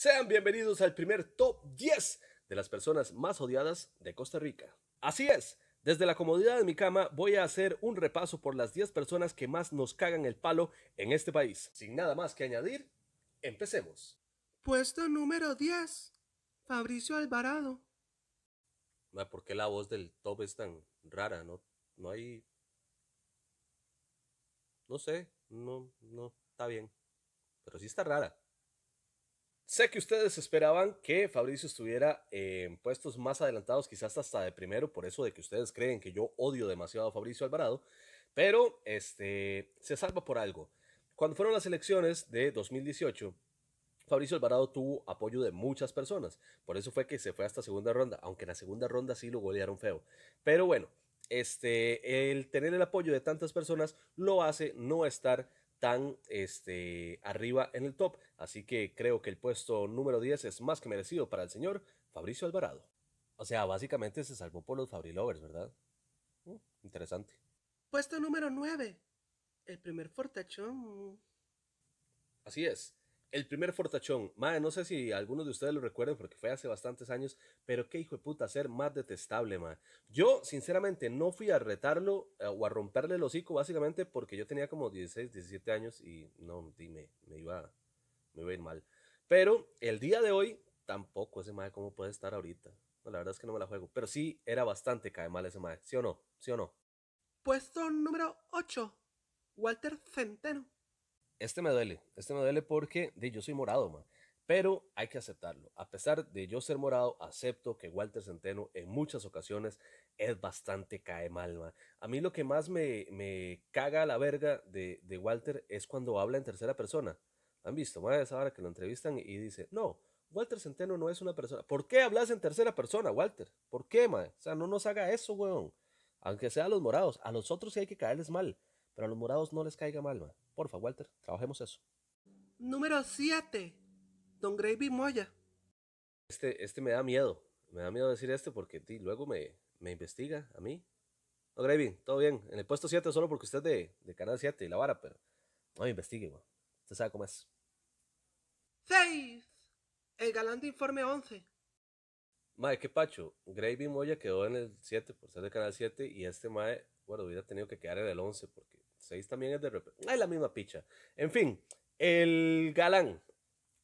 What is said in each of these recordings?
Sean bienvenidos al primer top 10 de las personas más odiadas de Costa Rica. Así es, desde la comodidad de mi cama voy a hacer un repaso por las 10 personas que más nos cagan el palo en este país. Sin nada más que añadir, empecemos. Puesto número 10, Fabricio Alvarado. ¿Por qué la voz del top es tan rara? No, no hay... No sé, no, no, está bien. Pero sí está rara. Sé que ustedes esperaban que Fabricio estuviera en puestos más adelantados, quizás hasta de primero, por eso de que ustedes creen que yo odio demasiado a Fabricio Alvarado, pero este, se salva por algo. Cuando fueron las elecciones de 2018, Fabricio Alvarado tuvo apoyo de muchas personas, por eso fue que se fue hasta segunda ronda, aunque en la segunda ronda sí lo golearon feo. Pero bueno, este, el tener el apoyo de tantas personas lo hace no estar tan este, arriba en el top. Así que creo que el puesto número 10 es más que merecido para el señor Fabricio Alvarado. O sea, básicamente se salvó por los Fabri Lovers, ¿verdad? Mm, interesante. Puesto número 9. El primer fortachón. Así es. El primer fortachón, madre, no sé si algunos de ustedes lo recuerden porque fue hace bastantes años, pero qué hijo de puta ser más detestable, madre. Yo, sinceramente, no fui a retarlo eh, o a romperle el hocico, básicamente porque yo tenía como 16, 17 años y no, dime, me iba, me a ir mal. Pero el día de hoy, tampoco ese madre, ¿cómo puede estar ahorita? la verdad es que no me la juego, pero sí era bastante cae mal ese madre, ¿sí o no? ¿Sí o no? Puesto número 8, Walter Centeno este me duele, este me duele porque de, yo soy morado, man. Pero hay que aceptarlo. A pesar de yo ser morado, acepto que Walter Centeno en muchas ocasiones es bastante cae mal, man. A mí lo que más me, me caga la verga de, Walter es cuando habla en tercera persona. ¿Han visto? Man, es ahora que lo entrevistan y dice, no, Walter Centeno no es una persona. ¿Por qué hablas en tercera persona, Walter? ¿Por qué, man? O sea, no nos haga eso, weón. Aunque sea a los morados. A nosotros sí hay que caerles mal. Pero a los morados no les caiga mal, man. Porfa, Walter, trabajemos eso. Número 7. Don Gravy Moya. Este, este, me da miedo. Me da miedo decir este porque luego me, me, investiga a mí. No, Gravy, todo bien. En el puesto 7 solo porque usted es de, Canal 7 y la vara, pero no me investigue, güey. Usted sabe cómo es. 6. El galán informe 11. Mae, qué pacho. Gravy Moya quedó en el 7 por ser de Canal 7 y este mae, bueno, hubiera tenido que quedar en el 11 porque 6 también es de repetir Es la misma picha. En fin, el galán.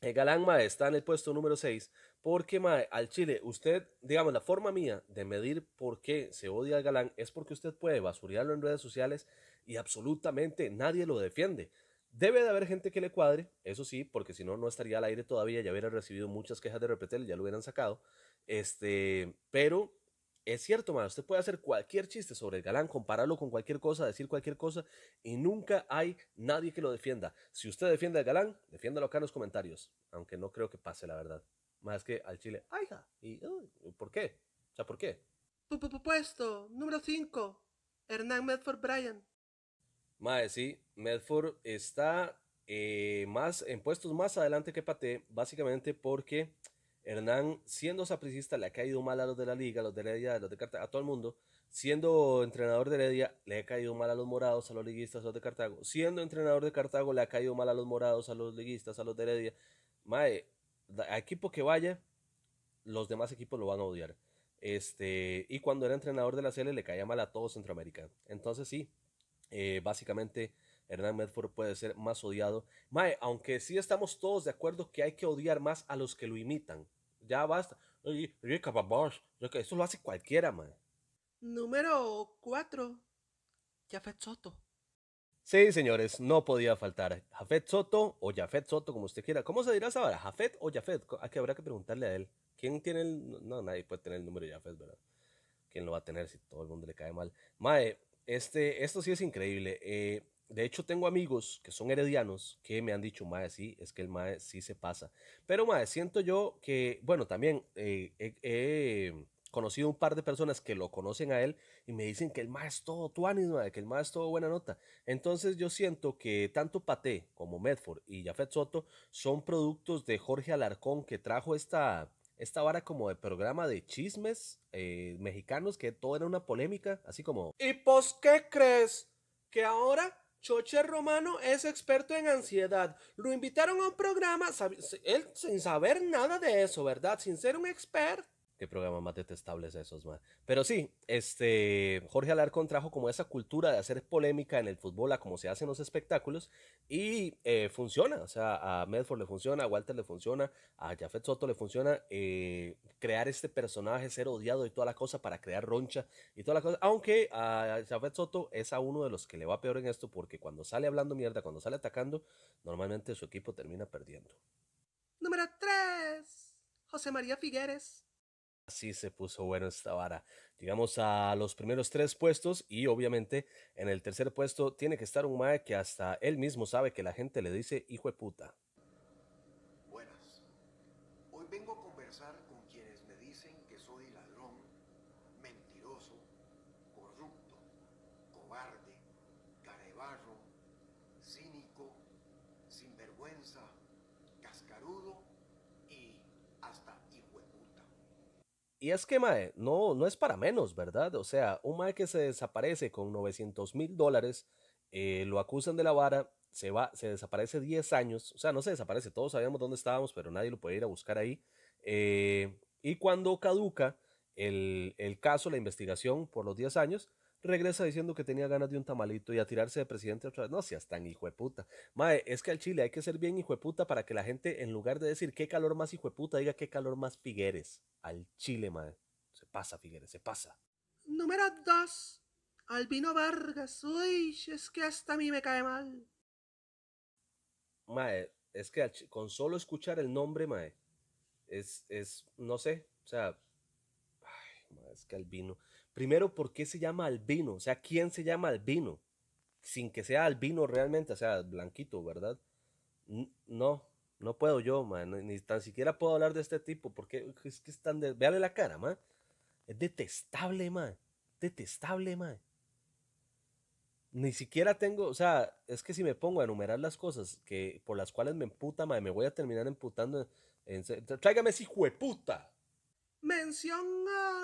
El galán, mae, está en el puesto número 6. Porque, mae, al Chile, usted, digamos, la forma mía de medir por qué se odia al galán es porque usted puede basurearlo en redes sociales y absolutamente nadie lo defiende. Debe de haber gente que le cuadre, eso sí, porque si no, no estaría al aire todavía, ya hubiera recibido muchas quejas de Repetel, ya lo hubieran sacado. Este, pero es cierto, man, usted puede hacer cualquier chiste sobre el galán, compararlo con cualquier cosa, decir cualquier cosa, y nunca hay nadie que lo defienda. Si usted defiende al galán, defiéndalo acá en los comentarios, aunque no creo que pase, la verdad. Más que al chile, ¡ay, ¿Y por qué? O sea, ¿por qué? Puesto, número 5, Hernán Medford Bryan. Mae, sí, Medford está eh, más, en puestos más adelante que Pate, básicamente porque Hernán, siendo sapricista, le ha caído mal a los de la liga, a los de Heredia, a los de Cartago, a todo el mundo. Siendo entrenador de Heredia, le ha caído mal a los morados, a los liguistas, a los de Cartago. Siendo entrenador de Cartago, le ha caído mal a los morados, a los liguistas, a los de Heredia. Mae, a equipo que vaya, los demás equipos lo van a odiar. Este, y cuando era entrenador de la CL le caía mal a todo Centroamérica. Entonces sí, eh, básicamente Hernán Medford puede ser más odiado. Mae, aunque sí estamos todos de acuerdo que hay que odiar más a los que lo imitan ya basta. Rica eso lo hace cualquiera, mae. Número 4. Jafet Soto. Sí, señores, no podía faltar. Jafet Soto o Jafet Soto, como usted quiera. ¿Cómo se dirá esa ¿Jafet o Jafet? Aquí habrá que preguntarle a él. ¿Quién tiene el.? No, nadie puede tener el número de Jafet, ¿verdad? ¿Quién lo va a tener si todo el mundo le cae mal? Mae, este, esto sí es increíble. Eh, de hecho, tengo amigos que son heredianos que me han dicho, mae, sí, es que el mae sí se pasa. Pero, mae, siento yo que, bueno, también eh, he conocido un par de personas que lo conocen a él y me dicen que el mae es todo tuanis, mae, que el mae es todo buena nota. Entonces, yo siento que tanto pate como Medford y Jafet Soto son productos de Jorge Alarcón que trajo esta, esta vara como de programa de chismes eh, mexicanos que todo era una polémica, así como, ¿y pues qué crees? Que ahora Choche Romano es experto en ansiedad. Lo invitaron a un programa, él sin saber nada de eso, ¿verdad? Sin ser un experto qué programa más detestable es esos, más. Pero sí, este, Jorge Alarcón trajo como esa cultura de hacer polémica en el fútbol, a como se hacen los espectáculos, y eh, funciona. O sea, a Medford le funciona, a Walter le funciona, a Jafet Soto le funciona eh, crear este personaje, ser odiado y toda la cosa para crear roncha y toda la cosa. Aunque a Jafet Soto es a uno de los que le va peor en esto, porque cuando sale hablando mierda, cuando sale atacando, normalmente su equipo termina perdiendo. Número 3. José María Figueres Así se puso bueno esta vara. Llegamos a los primeros tres puestos y obviamente en el tercer puesto tiene que estar un mae que hasta él mismo sabe que la gente le dice hijo de puta. Buenas. Hoy vengo a conversar Y es que, Mae, no, no es para menos, ¿verdad? O sea, un Mae que se desaparece con 900 mil dólares, eh, lo acusan de la vara, se va, se desaparece 10 años, o sea, no se desaparece, todos sabíamos dónde estábamos, pero nadie lo puede ir a buscar ahí. Eh, y cuando caduca el, el, caso, la investigación por los 10 años, regresa diciendo que tenía ganas de un tamalito y a tirarse de presidente otra vez. No seas tan hijo de puta. Mae, es que al Chile hay que ser bien hijo de puta para que la gente, en lugar de decir qué calor más hijo de puta, diga qué calor más Figueres. Al Chile, mae. Se pasa, Figueres, se pasa. Número 2. Albino Vargas. Uy, es que hasta a mí me cae mal. Mae, es que con solo escuchar el nombre, mae, es, es, no sé, o sea, ay, es que Albino. Primero, ¿por qué se llama albino? O sea, ¿quién se llama albino? Sin que sea albino realmente, o sea, blanquito, ¿verdad? No, no puedo yo, man. Ni tan siquiera puedo hablar de este tipo, porque es que es tan... De... Véale la cara, man. Es detestable, man. Detestable, man. Ni siquiera tengo, o sea, es que si me pongo a enumerar las cosas que, por las cuales me emputa, man, me voy a terminar emputando. En... Tráigame ese hijo puta. Mención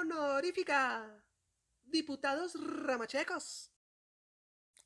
honorífica diputados ramachecos.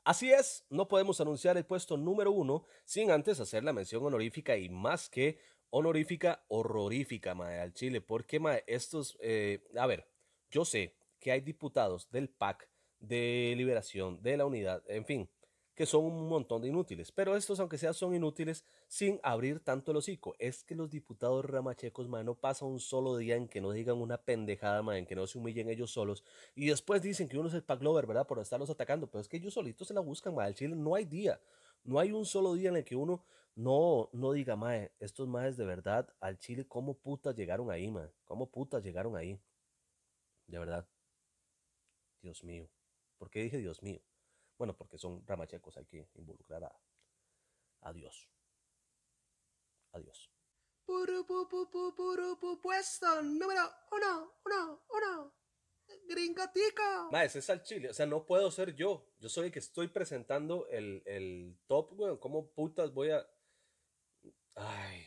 Así es, no podemos anunciar el puesto número uno sin antes hacer la mención honorífica y más que honorífica, horrorífica, mae, al Chile. Porque, estos, eh, a ver, yo sé que hay diputados del PAC, de Liberación, de la Unidad, en fin, que son un montón de inútiles. Pero estos, aunque sea, son inútiles sin abrir tanto el hocico. Es que los diputados ramachecos, man, no pasa un solo día en que no digan una pendejada, man, en que no se humillen ellos solos. Y después dicen que uno es el Paclover, ¿verdad? Por estarlos atacando. Pero es que ellos solitos se la buscan, ma, Al Chile no hay día. No hay un solo día en el que uno no, no diga, mae, estos maes de verdad al Chile, ¿cómo putas llegaron ahí, ma, ¿Cómo putas llegaron ahí? De verdad. Dios mío. ¿Por qué dije Dios mío? Bueno, porque son ramachecos, hay que involucrar a, a Dios. Adiós. Puesto número uno, uno, uno. Gringotico. Ma, ese es al chile. O sea, no puedo ser yo. Yo soy el que estoy presentando el, top, weón. Bueno, ¿Cómo putas voy a.? Ay.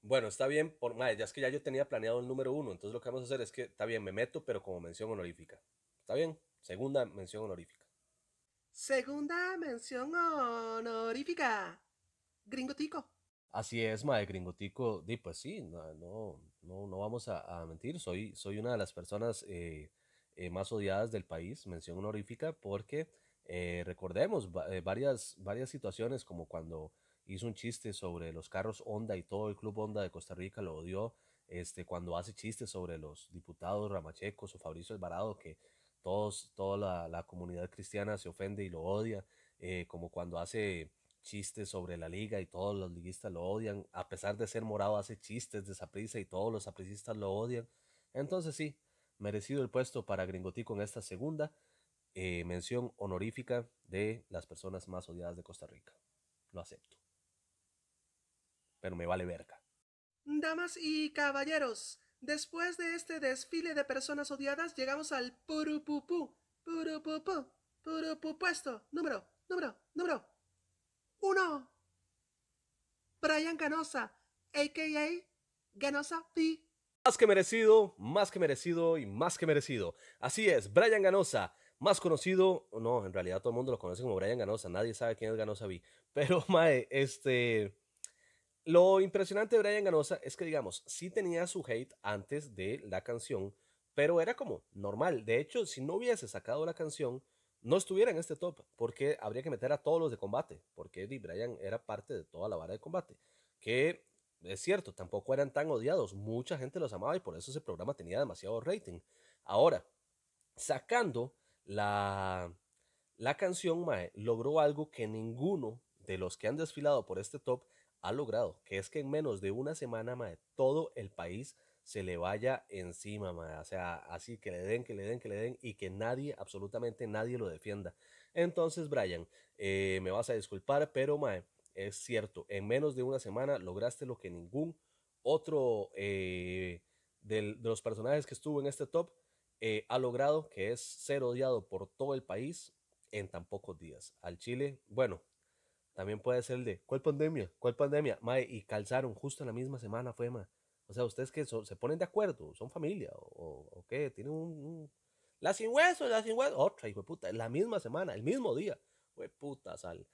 Bueno, está bien. Por, ya es que ya yo tenía planeado el número uno. Entonces lo que vamos a hacer es que, está bien, me meto, pero como mención honorífica. Está bien. Segunda mención honorífica. Segunda mención honorífica. Gringotico. Así es, Mae, Gringotico. pues sí, no, no, no vamos a, mentir. Soy, soy una de las personas eh, eh, más odiadas del país, mención honorífica, porque eh, recordemos varias, varias situaciones como cuando hizo un chiste sobre los carros Honda y todo el club Honda de Costa Rica lo odió. Este, cuando hace chistes sobre los diputados Ramachecos o Fabrizio Alvarado que todos, toda la, comunidad cristiana se ofende y lo odia, eh, como cuando hace chistes sobre la liga y todos los liguistas lo odian, a pesar de ser morado hace chistes de Saprisa y todos los sapricistas lo odian. Entonces sí, merecido el puesto para Gringotico en esta segunda eh, mención honorífica de las personas más odiadas de Costa Rica. Lo acepto. Pero me vale verga. Damas y caballeros, Después de este desfile de personas odiadas, llegamos al purupupu, purupupu, puesto número, número, número. Uno. Brian Ganosa, a.k.a. Ganosa P. Más que merecido, más que merecido y más que merecido. Así es, Brian Ganosa, más conocido, no, en realidad todo el mundo lo conoce como Brian Ganosa, nadie sabe quién es Ganosa B. Pero, mae, este lo impresionante de Brian Ganosa es que, digamos, sí tenía su hate antes de la canción, pero era como normal. De hecho, si no hubiese sacado la canción, no estuviera en este top, porque habría que meter a todos los de combate, porque Eddie Brian era parte de toda la vara de combate. Que es cierto, tampoco eran tan odiados, mucha gente los amaba y por eso ese programa tenía demasiado rating. Ahora, sacando la, la canción Mae, logró algo que ninguno de los que han desfilado por este top ha logrado, que es que en menos de una semana, mae, todo el país se le vaya encima, mae. O sea, así que le den, que le den, que le den y que nadie, absolutamente nadie lo defienda. Entonces, Brian, eh, me vas a disculpar, pero es cierto, en menos de una semana lograste lo que ningún otro eh, de los personajes que estuvo en este top eh, ha logrado, que es ser odiado por todo el país en tan pocos días. Al Chile, bueno, también puede ser el de, ¿cuál pandemia? ¿Cuál pandemia? Mae, y calzaron justo en la misma semana, fue, mae. O sea, ustedes que se ponen de acuerdo, son familia, o, qué, tienen un, La sin hueso, la sin hueso, otra, hijo de puta, en la misma semana, el mismo día. Fue puta, sal.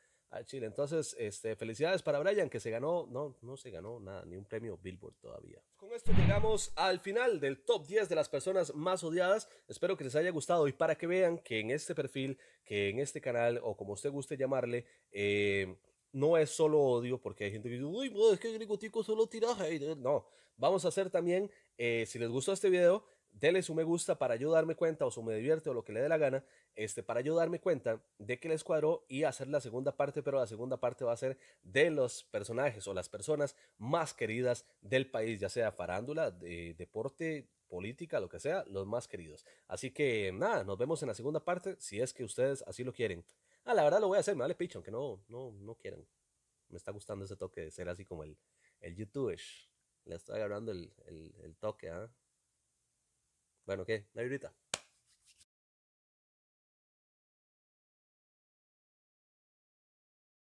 Chile. Entonces, este, felicidades para Brian, que se ganó, no, no se ganó nada, ni un premio Billboard todavía. Con esto llegamos al final del top 10 de las personas más odiadas. Espero que les haya gustado y para que vean que en este perfil, que en este canal, o como usted guste llamarle, eh, no es solo odio, porque hay gente que dice, uy, es que Grigotico solo tira No, vamos a hacer también, eh, si les gustó este video, denle su me gusta para ayudarme darme cuenta o su me divierte o lo que le dé la gana este, para yo darme cuenta de que les cuadró y hacer la segunda parte, pero la segunda parte va a ser de los personajes o las personas más queridas del país, ya sea farándula, de, deporte, política, lo que sea, los más queridos. Así que nada, nos vemos en la segunda parte si es que ustedes así lo quieren. Ah, la verdad lo voy a hacer, me vale picho, aunque no, no, no quieran. Me está gustando ese toque de ser así como el, el YouTube. Le estoy agarrando el, el, toque, ¿ah? Bueno, ¿qué? Ahorita.